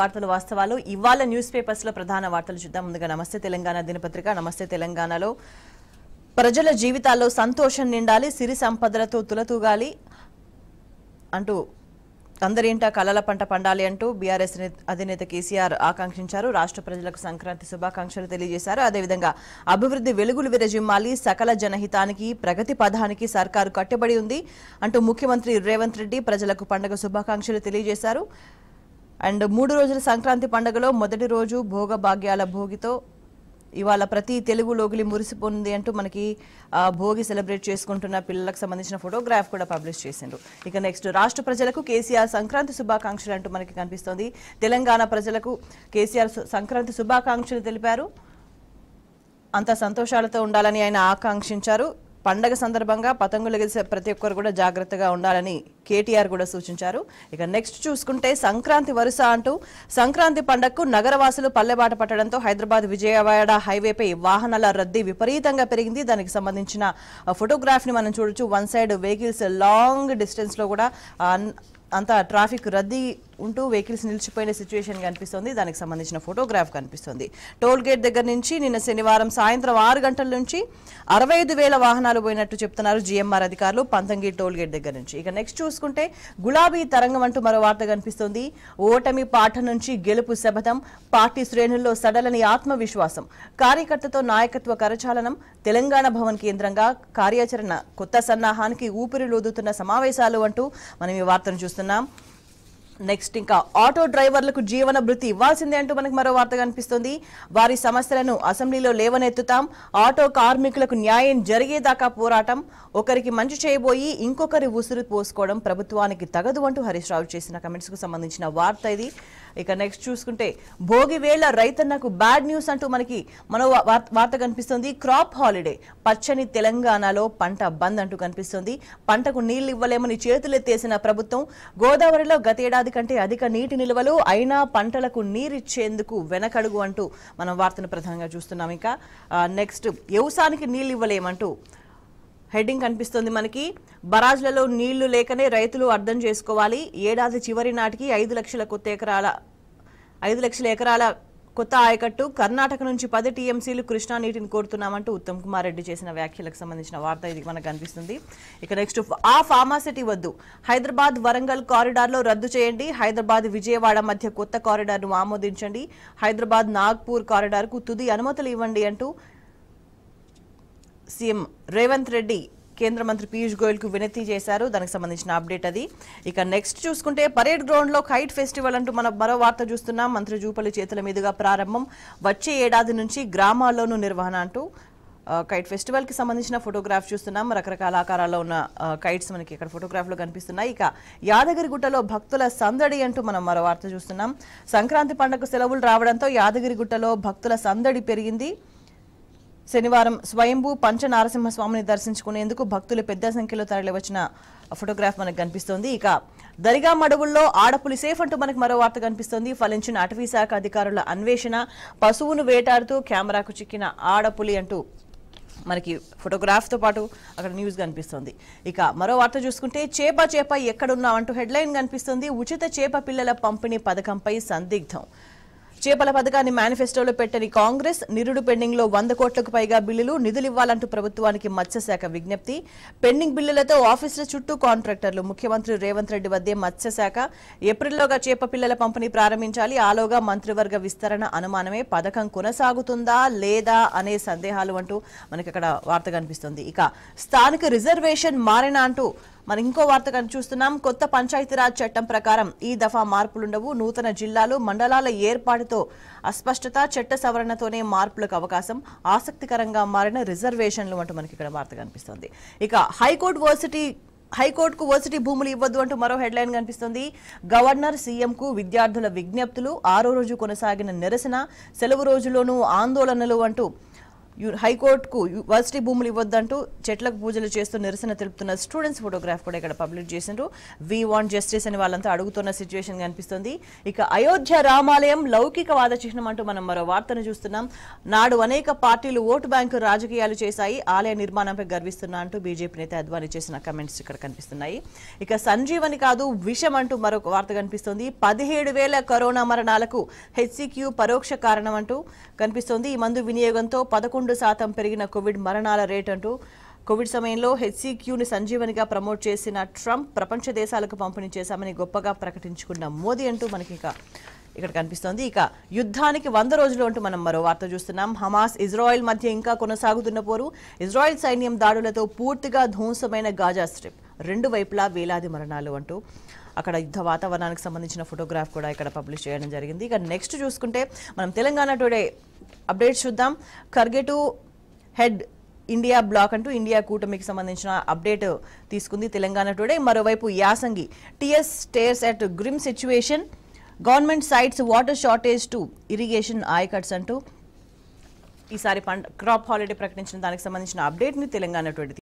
వార్తలు వాస్తవాలు ఇవాళ న్యూస్ పేపర్స్ లో ప్రధాన వార్తలు చూద్దాం ముందుగా నమస్తే తెలంగాణ దినపత్రిక నమస్తే తెలంగాణలో ప్రజల జీవితాల్లో సంతోషం నిండాలి సిరి సంపదలతో తులతూగాలి అంటూ అందరింటా కలల పంట పండాలి అంటూ బీఆర్ఎస్ అధినేత కేసీఆర్ ఆకాంక్షించారు రాష్ట్ర ప్రజలకు సంక్రాంతి శుభాకాంక్షలు తెలియజేశారు అదేవిధంగా అభివృద్ధి వెలుగులు విరజిమ్మాలి సకల జనహితానికి ప్రగతి పథానికి సర్కారు కట్టుబడి ఉంది అంటూ ముఖ్యమంత్రి రేవంత్ రెడ్డి ప్రజలకు పండుగ శుభాకాంక్షలు తెలియజేశారు అండ్ మూడు రోజుల సంక్రాంతి పండుగలో మొదటి రోజు భోగ భాగ్యాల భోగితో ఇవాళ ప్రతి తెలుగు లోగిలి మురిసిపోయింది అంటూ మనకి భోగి సెలబ్రేట్ చేసుకుంటున్న పిల్లలకు సంబంధించిన ఫోటోగ్రాఫ్ కూడా పబ్లిష్ చేసిండ్రు ఇక నెక్స్ట్ రాష్ట్ర ప్రజలకు కేసీఆర్ సంక్రాంతి శుభాకాంక్షలు అంటూ మనకి కనిపిస్తోంది తెలంగాణ ప్రజలకు కేసీఆర్ సంక్రాంతి శుభాకాంక్షలు తెలిపారు అంత సంతోషాలతో ఉండాలని ఆయన ఆకాంక్షించారు పండగ సందర్భంగా పతంగులు ఎగిసే ప్రతి ఒక్కరు కూడా జాగ్రత్తగా ఉండాలని కేటీఆర్ కూడా సూచించారు ఇక నెక్స్ట్ చూసుకుంటే సంక్రాంతి వరుస అంటూ సంక్రాంతి పండగకు నగరవాసులు పల్లెబాట పట్టడంతో హైదరాబాద్ విజయవాడ హైవేపై వాహనాల రద్దీ విపరీతంగా పెరిగింది దానికి సంబంధించిన ఫోటోగ్రాఫ్ని మనం చూడొచ్చు వన్ సైడ్ వెహికల్స్ లాంగ్ డిస్టెన్స్లో కూడా అంతా ట్రాఫిక్ రద్దీ ఉంటూ వెహికల్స్ నిలిచిపోయిన సిచ్యువేషన్ కనిపిస్తోంది దానికి సంబంధించిన ఫోటోగ్రాఫ్ కనిపిస్తోంది టోల్ గేట్ దగ్గర నుంచి నిన్న శనివారం సాయంత్రం ఆరు గంటల నుంచి అరవై వాహనాలు పోయినట్టు చెప్తున్నారు జీఎంఆర్ అధికారులు పంతంగి టోల్ గేట్ దగ్గర నుంచి ఇక నెక్స్ట్ చూసుకుంటే గులాబీ తరంగం అంటూ మరో వార్త కనిపిస్తోంది ఓటమి పాఠ నుంచి గెలుపు శపథం పార్టీ శ్రేణుల్లో సడలని ఆత్మవిశ్వాసం కార్యకర్తతో నాయకత్వ కరచాలనం తెలంగాణ భవన్ కేంద్రంగా కార్యాచరణ కొత్త సన్నాహానికి లోదుతున్న సమావేశాలు అంటూ మనం ఈ వార్తను చూస్తున్నాం నెక్స్ట్ ఇంకా ఆటో డ్రైవర్లకు జీవన భృతి ఇవ్వాల్సిందే అంటూ మనకు మరో వార్త కనిపిస్తుంది వారి సమస్యలను అసెంబ్లీలో లేవనెత్తుతాం ఆటో కార్మికులకు న్యాయం జరిగేదాకా పోరాటం ఒకరికి మంచి చేయబోయి ఇంకొకరి ఉసురు పోసుకోవడం ప్రభుత్వానికి తగదు అంటూ హరీష్ రావు చేసిన కమెంట్స్ కు సంబంధించిన వార్త ఇది ఇక నెక్స్ట్ చూసుకుంటే భోగి వేళ రైతన్నకు బ్యాడ్ న్యూస్ అంటూ మనకి మన వార్త కనిపిస్తుంది క్రాప్ హాలిడే పచ్చని తెలంగాణలో పంట బంద్ అంటూ కనిపిస్తుంది పంటకు నీళ్లు ఇవ్వలేమని చేతులెత్తేసిన ప్రభుత్వం గోదావరిలో గతేడాది కంటే అధిక నీటి నిల్వలు అయినా పంటలకు నీరిచ్చేందుకు వెనకడుగు అంటూ మనం వార్తను ప్రధానంగా చూస్తున్నాం ఇక నెక్స్ట్ వ్యవసాయానికి నీళ్ళు ఇవ్వలేమంటూ హెడ్డింగ్ కనిపిస్తుంది మనకి బరాజ్లలో నీళ్లు లేకనే రైతులు అర్థం చేసుకోవాలి ఏడాది చివరి నాటికి ఐదు లక్షల కొత్త ఎకరాల ఐదు లక్షల ఎకరాల కొత్త ఆయకట్టు కర్ణాటక నుంచి పది టీఎంసీలు కృష్ణా నీటిని కోరుతున్నామంటూ ఉత్తమ్ కుమార్ రెడ్డి చేసిన వ్యాఖ్యలకు సంబంధించిన వార్త ఇది మనకు కనిపిస్తుంది ఇక నెక్స్ట్ ఆ ఫార్మాసిటీ వద్దు హైదరాబాద్ వరంగల్ కారిడార్లో రద్దు చేయండి హైదరాబాద్ విజయవాడ మధ్య కొత్త కారిడార్ను ఆమోదించండి హైదరాబాద్ నాగ్పూర్ కారిడార్కు తుది అనుమతులు ఇవ్వండి అంటూ సీఎం రేవంత్ రెడ్డి కేంద్ర మంత్రి పీయూష్ గోయల్ కు వినతి చేశారు దానికి సంబంధించిన అప్డేట్ అది ఇక నెక్స్ట్ చూసుకుంటే పరేడ్ గ్రౌండ్ లో కైట్ ఫెస్టివల్ అంటూ మనం మరో వార్త చూస్తున్నాం మంత్రి జూపల్లి చేతుల మీదుగా ప్రారంభం వచ్చే ఏడాది నుంచి గ్రామాల్లోనూ నిర్వహణ అంటూ కైట్ ఫెస్టివల్కి సంబంధించిన ఫోటోగ్రాఫ్ చూస్తున్నాం రకరకాల ఆకారాల్లో ఉన్న కైట్స్ మనకి ఇక్కడ ఫోటోగ్రాఫ్లో కనిపిస్తున్నాయి ఇక యాదగిరిగుట్టలో భక్తుల సందడి అంటూ మనం మరో వార్త చూస్తున్నాం సంక్రాంతి పండుగ సెలవులు రావడంతో యాదగిరిగుట్టలో భక్తుల సందడి పెరిగింది శనివారం స్వయంభూ పంచనారసింహస్వామిని దర్శించుకునేందుకు భక్తులు పెద్ద సంఖ్యలో తరలివచ్చిన ఫోటోగ్రాఫ్ మనకు కనిపిస్తోంది ఇక దరిగా మడుగుల్లో ఆడపులి సేఫ్ అంటూ మనకు మరో వార్త కనిపిస్తోంది ఫలించిన అటవీ శాఖ అధికారుల అన్వేషణ పశువును వేటాడుతూ కెమెరాకు చిక్కిన ఆడపులి అంటూ మనకి ఫోటోగ్రాఫ్తో పాటు అక్కడ న్యూస్ కనిపిస్తుంది ఇక మరో వార్త చూసుకుంటే చేప చేప ఎక్కడున్నా అంటూ హెడ్లైన్ కనిపిస్తుంది ఉచిత చేప పిల్లల పంపిణీ పథకంపై సందిగ్ధం చేపల పథకాన్ని మేనిఫెస్టోలో పెట్టని కాంగ్రెస్ నిరుడు పెండింగ్ లో వంద కోట్లకు పైగా బిల్లులు నిధులివ్వాలంటూ ప్రభుత్వానికి మత్స్యశాఖ విజ్ఞప్తి పెండింగ్ బిల్లులతో ఆఫీసుల చుట్టూ కాంట్రాక్టర్లు ముఖ్యమంత్రి రేవంత్ రెడ్డి వద్దే మత్స్యశాఖ ఏప్రిల్లోగా చేప పిల్లల పంపిణీ ప్రారంభించాలి ఆలోగా మంత్రివర్గ విస్తరణ అనుమానమే పథకం కొనసాగుతుందా లేదా అనే సందేహాలు అంటూ మనకి అక్కడ వార్త కనిపిస్తుంది ఇక స్థానిక రిజర్వేషన్ మారినా అంటూ మనం ఇంకో వార్త చూస్తున్నాం కొత్త పంచాయతీరాజ్ చట్టం ప్రకారం ఈ దఫా మార్పులుండవు నూతన జిల్లాలు మండలాల ఏర్పాటు అంశాలతో అస్పష్టత చట్ట సవరణతోనే మార్పులకు అవకాశం ఆసక్తికరంగా మారిన రిజర్వేషన్లు అంటూ మనకి ఇక్కడ వార్త కనిపిస్తుంది ఇక హైకోర్టు వర్సిటీ హైకోర్టుకు వర్సిటీ భూములు ఇవ్వద్దు అంటూ మరో హెడ్లైన్ కనిపిస్తుంది గవర్నర్ సీఎంకు విద్యార్థుల విజ్ఞప్తులు ఆరో రోజు కొనసాగిన నిరసన సెలవు రోజులోనూ ఆందోళనలు అంటూ హైకోర్టుకు వర్సిటీ భూములు ఇవ్వద్దంటూ చెట్లకు పూజలు చేస్తూ నిరసన తెలుపుతున్న స్టూడెంట్స్ ఫోటోగ్రాఫ్ కూడా ఇక్కడ పబ్లిష్ చేసిండ్రు వీ వాంట్ జస్టిస్ అని వాళ్ళంతా అడుగుతున్న సిచ్యువేషన్ కనిపిస్తుంది ఇక అయోధ్య రామాలయం వాద చిహ్నం అంటూ మనం మరో వార్తను చూస్తున్నాం నాడు అనేక పార్టీలు ఓటు బ్యాంకు రాజకీయాలు చేశాయి ఆలయ నిర్మాణంపై గర్విస్తున్నా అంటూ బీజేపీ నేత అద్వానీ చేసిన కమెంట్స్ ఇక్కడ కనిపిస్తున్నాయి ఇక సంజీవని కాదు విషం అంటూ మరో వార్త కనిపిస్తుంది పదిహేడు వేల కరోనా మరణాలకు హెచ్సిక్యూ పరోక్ష కారణం అంటూ కనిపిస్తోంది ఈ మందు వినియోగంతో పదకొండు పదకొండు శాతం పెరిగిన కోవిడ్ మరణాల రేట్ అంటూ కోవిడ్ సమయంలో హెచ్సిక్యూని సంజీవనిగా ప్రమోట్ చేసిన ట్రంప్ ప్రపంచ దేశాలకు పంపిణీ చేశామని గొప్పగా ప్రకటించుకున్న మోదీ అంటూ మనకి ఇక ఇక్కడ కనిపిస్తోంది ఇక యుద్ధానికి వంద రోజులు అంటూ మనం మరో వార్త చూస్తున్నాం హమాస్ ఇజ్రాయెల్ మధ్య ఇంకా కొనసాగుతున్న పోరు ఇజ్రాయెల్ సైన్యం దాడులతో పూర్తిగా ధ్వంసమైన గాజా స్ట్రిప్ రెండు వైపులా వేలాది మరణాలు అంటూ అక్కడ యుద్ధ వాతావరణానికి సంబంధించిన ఫోటోగ్రాఫ్ కూడా ఇక్కడ పబ్లిష్ చేయడం జరిగింది ఇక నెక్స్ట్ చూసుకుంటే మనం తెలంగాణ టుడే అప్డేట్ చూద్దాం కర్గెటు హెడ్ ఇండియా బ్లాక్ అంటూ ఇండియా కూటమికి సంబంధించిన అప్డేట్ తీసుకుంది తెలంగాణ టుడే మరోవైపు యాసంగి TS stares at grim situation government cites water shortage to irrigation ayacuts అంటూ ఈసారి పంట క్రాప్ హాలిడే ప్రకటించిన దానికి సంబంధించిన అప్డేట్ని తెలంగాణ టుడే